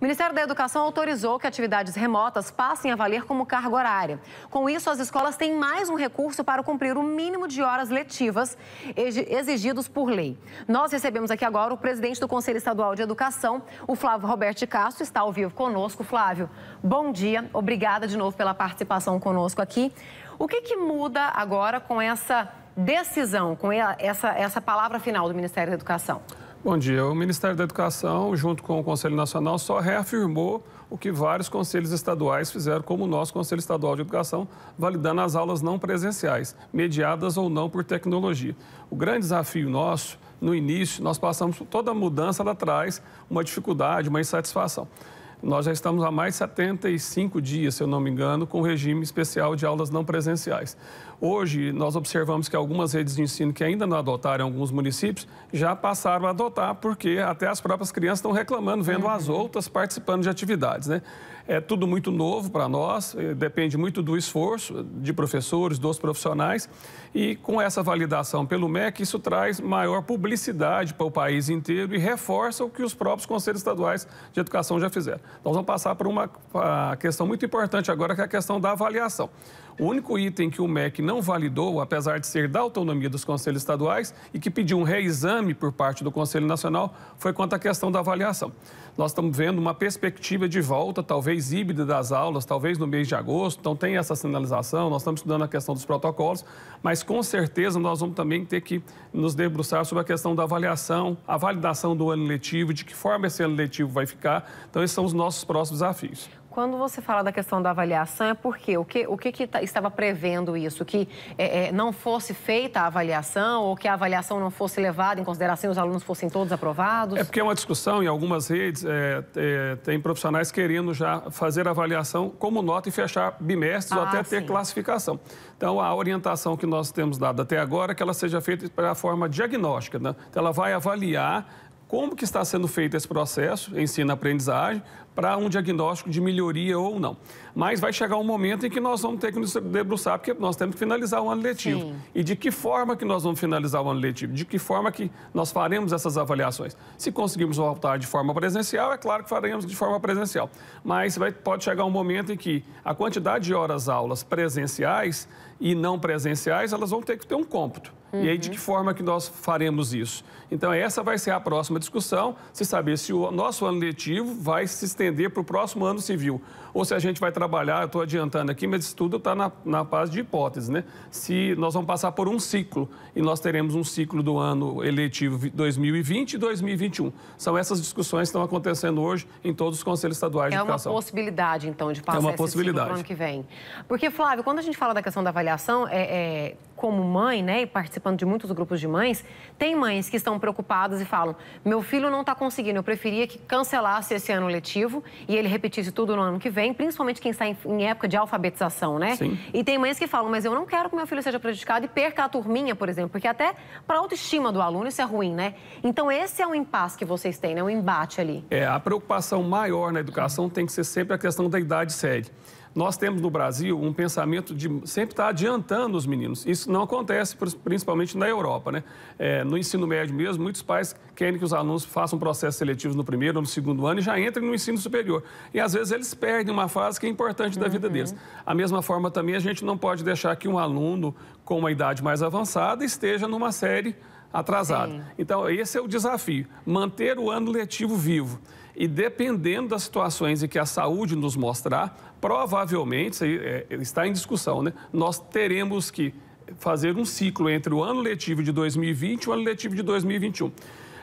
O Ministério da Educação autorizou que atividades remotas passem a valer como carga horária. Com isso, as escolas têm mais um recurso para cumprir o mínimo de horas letivas exigidos por lei. Nós recebemos aqui agora o presidente do Conselho Estadual de Educação, o Flávio Roberto Castro, está ao vivo conosco. Flávio, bom dia. Obrigada de novo pela participação conosco aqui. O que, que muda agora com essa decisão, com essa, essa palavra final do Ministério da Educação? Bom dia. O Ministério da Educação, junto com o Conselho Nacional, só reafirmou o que vários conselhos estaduais fizeram, como o nosso Conselho Estadual de Educação, validando as aulas não presenciais, mediadas ou não por tecnologia. O grande desafio nosso, no início, nós passamos por toda mudança, ela traz uma dificuldade, uma insatisfação. Nós já estamos há mais de 75 dias, se eu não me engano, com o regime especial de aulas não presenciais. Hoje, nós observamos que algumas redes de ensino que ainda não adotaram alguns municípios já passaram a adotar, porque até as próprias crianças estão reclamando, vendo uhum. as outras participando de atividades. Né? É tudo muito novo para nós, é, depende muito do esforço de professores, dos profissionais, e com essa validação pelo MEC, isso traz maior publicidade para o país inteiro e reforça o que os próprios conselhos estaduais de educação já fizeram. Nós vamos passar por uma questão muito importante agora, que é a questão da avaliação. O único item que o MEC não validou, apesar de ser da autonomia dos conselhos estaduais e que pediu um reexame por parte do Conselho Nacional, foi quanto à questão da avaliação. Nós estamos vendo uma perspectiva de volta, talvez híbrida das aulas, talvez no mês de agosto, então tem essa sinalização, nós estamos estudando a questão dos protocolos, mas com certeza nós vamos também ter que nos debruçar sobre a questão da avaliação, a validação do ano letivo, de que forma esse ano letivo vai ficar. Então, esses são os nossos próximos desafios. Quando você fala da questão da avaliação, é porque o que, o que, que tá, estava prevendo isso? Que é, é, não fosse feita a avaliação ou que a avaliação não fosse levada em consideração e os alunos fossem todos aprovados? É porque é uma discussão em algumas redes, é, é tem profissionais querendo já fazer a avaliação como nota e fechar bimestres ah, ou até sim. ter classificação. Então, a orientação que nós temos dado até agora é que ela seja feita para a forma diagnóstica. Né? Então, ela vai avaliar como que está sendo feito esse processo, ensino-aprendizagem, para um diagnóstico de melhoria ou não. Mas vai chegar um momento em que nós vamos ter que nos debruçar, porque nós temos que finalizar o ano letivo. Sim. E de que forma que nós vamos finalizar o ano letivo? De que forma que nós faremos essas avaliações? Se conseguimos voltar de forma presencial, é claro que faremos de forma presencial. Mas vai, pode chegar um momento em que a quantidade de horas-aulas presenciais e não presenciais, elas vão ter que ter um cômputo. Uhum. E aí, de uhum. que forma que nós faremos isso? Então, essa vai ser a próxima discussão, se saber se o nosso ano letivo vai se estender para o próximo ano civil, ou se a gente vai trabalhar, eu estou adiantando aqui, mas isso tudo está na, na base de hipótese, né? Se nós vamos passar por um ciclo, e nós teremos um ciclo do ano eletivo 2020 e 2021. São essas discussões que estão acontecendo hoje em todos os conselhos estaduais é de educação. É uma possibilidade, então, de passar é uma possibilidade. ciclo para o ano que vem. Porque, Flávio, quando a gente fala da questão da avaliação, é, é como mãe, né, e participando de muitos grupos de mães, tem mães que estão preocupadas e falam: meu filho não está conseguindo, eu preferia que cancelasse esse ano letivo e ele repetisse tudo no ano que vem, principalmente quem está em, em época de alfabetização, né? Sim. E tem mães que falam: mas eu não quero que meu filho seja prejudicado e perca a turminha, por exemplo, porque até para a autoestima do aluno isso é ruim, né? Então esse é o impasse que vocês têm, né? Um embate ali. É, a preocupação maior na educação tem que ser sempre a questão da idade séria. Nós temos no Brasil um pensamento de sempre estar tá adiantando os meninos. Isso não acontece principalmente na Europa, né? É, no ensino médio mesmo, muitos pais querem que os alunos façam processos seletivos no primeiro ou no segundo ano e já entrem no ensino superior. E às vezes eles perdem uma fase que é importante da uhum. vida deles. A mesma forma também a gente não pode deixar que um aluno com uma idade mais avançada esteja numa série atrasada. Sim. Então, esse é o desafio, manter o ano letivo vivo. E dependendo das situações em que a saúde nos mostrar, provavelmente, isso aí, é, está em discussão, né? Nós teremos que fazer um ciclo entre o ano letivo de 2020 e o ano letivo de 2021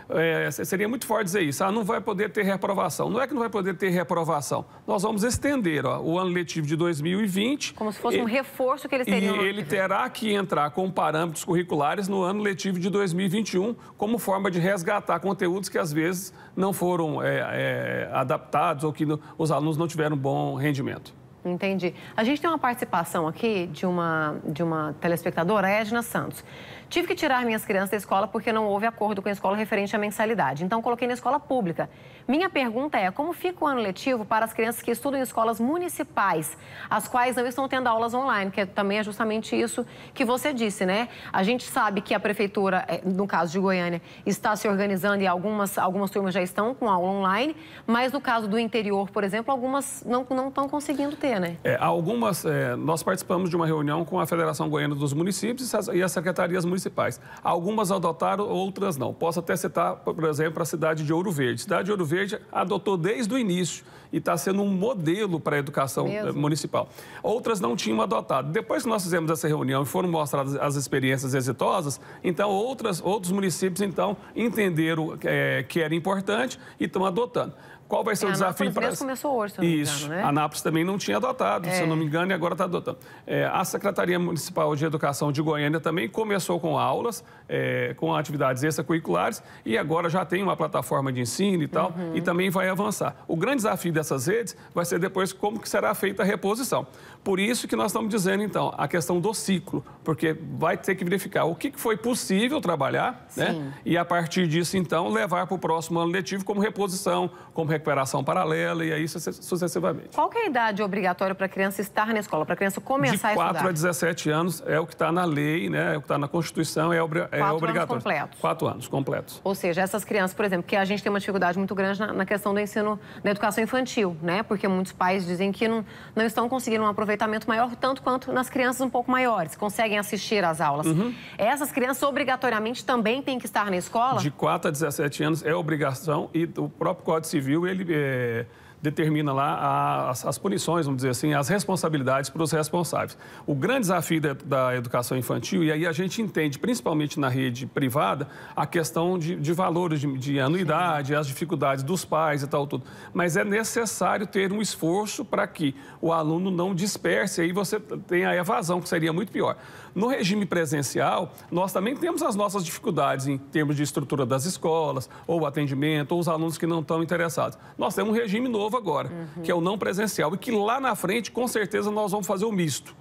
é, seria muito forte dizer isso, ah, não vai poder ter reprovação. Não é que não vai poder ter reprovação. Nós vamos estender ó, o ano letivo de 2020. Como se fosse e, um reforço que eles teriam. E ele terá que entrar com parâmetros curriculares no ano letivo de 2021, como forma de resgatar conteúdos que às vezes não foram é, é, adaptados ou que os alunos não tiveram bom rendimento. Entendi. A gente tem uma participação aqui de uma, de uma telespectadora, Edna Santos. Tive que tirar minhas crianças da escola porque não houve acordo com a escola referente à mensalidade. Então, coloquei na escola pública. Minha pergunta é: como fica o ano letivo para as crianças que estudam em escolas municipais, as quais não estão tendo aulas online? Que é, também é justamente isso que você disse, né? A gente sabe que a prefeitura, eh, no caso de Goiânia, está se organizando e algumas, algumas turmas já estão com aula online, mas no caso do interior, por exemplo, algumas não, não estão conseguindo ter, né? É, algumas, é, nós participamos de uma reunião com a Federação Goiana dos Municípios e as secretarias municipais municipais. Algumas adotaram, outras não. Posso até citar, por exemplo, a cidade de Ouro Verde. Cidade de Ouro Verde adotou desde o início e está sendo um modelo para a educação eh, Mesmo? municipal. Outras não tinham adotado. Depois que nós fizemos essa reunião e foram mostradas as experiências exitosas, então outras, outros municípios então entenderam é, que era importante e estão adotando. Qual vai ser é, o desafio para... Anápolis começou hoje, se eu não Isso. me engano, né? Anápolis também não tinha adotado, é. se eu não me é. engano, e agora está adotando. É, a Secretaria Municipal de Educação de Goiânia também começou com aulas, é, com atividades extracurriculares, e agora já tem uma plataforma de ensino e tal, uhum. e também vai avançar. O grande desafio dessas redes vai ser depois como que será feita a reposição. Por isso que nós estamos dizendo, então, a questão do ciclo, porque vai ter que verificar o que foi possível trabalhar, né? Sim. né? E a partir disso, então, levar para o próximo ano letivo como reposição, como recuperação paralela e aí sucessivamente. Qual é a idade obrigatória para a criança estar na escola, para a criança começar a estudar? De 4 a 17 anos é o que está na lei, né? é o que está na Constituição, é, obri é obrigatório. Anos completos. Quatro anos completos. Ou seja, essas crianças, por exemplo, que a gente tem uma dificuldade muito grande na, na questão do ensino, da educação infantil, né? porque muitos pais dizem que não, não estão conseguindo um aproveitamento maior tanto quanto nas crianças um pouco maiores, conseguem assistir às aulas. Uhum. Essas crianças obrigatoriamente também têm que estar na escola? De 4 a 17 anos é obrigação e o próprio Código Civil ele é, determina lá as, as punições, vamos dizer assim, as responsabilidades para os responsáveis. O grande desafio da, da, educação infantil, e aí a gente entende, principalmente na rede privada, a questão de, de valores de, de anuidade, Sim. as dificuldades dos pais e tal, tudo. Mas é necessário ter um esforço para que o aluno não disperse, aí você tem a evasão, que seria muito pior. No regime presencial, nós também temos as nossas dificuldades em termos de estrutura das escolas, ou atendimento, ou os alunos que não estão interessados. Nós temos um regime novo novo agora, uhum. que é o não presencial, e que lá na frente, com certeza, nós vamos fazer o misto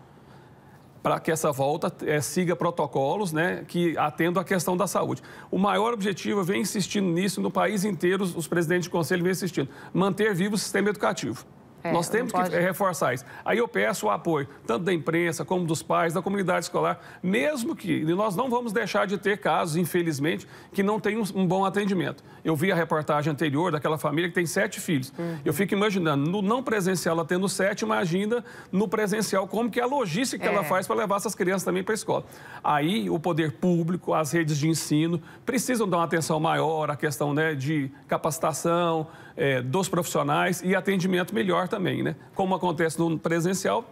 para que essa volta é, siga protocolos né, que atendam à questão da saúde. O maior objetivo, eu venho insistindo nisso no país inteiro, os presidentes de conselho vêm insistindo, manter vivo o sistema educativo. É, Nós temos que pode... reforçar isso. Aí eu peço o apoio, tanto da imprensa, como dos pais, da comunidade escolar, mesmo que nós não vamos deixar de ter casos, infelizmente, que não tem um, um bom atendimento. Eu vi a reportagem anterior daquela família que tem sete filhos. Uhum. Eu fico imaginando, no não presencial ela tendo sete, imagina no presencial como que é a logística que é. ela faz para levar essas crianças também para a escola. Aí o poder público, as redes de ensino precisam dar uma atenção maior à questão né, de capacitação, é, dos profissionais e atendimento melhor também, né? Como acontece no presencial,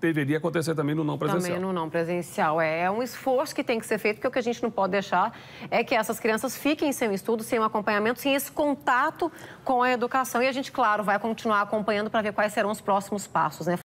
deveria acontecer também no não presencial. Também no não presencial. É, é um esforço que tem que ser feito, porque o que a gente não pode deixar é que essas crianças fiquem sem o estudo, sem o acompanhamento, sem esse contato com a educação. E a gente, claro, vai continuar acompanhando para ver quais serão os próximos passos, né?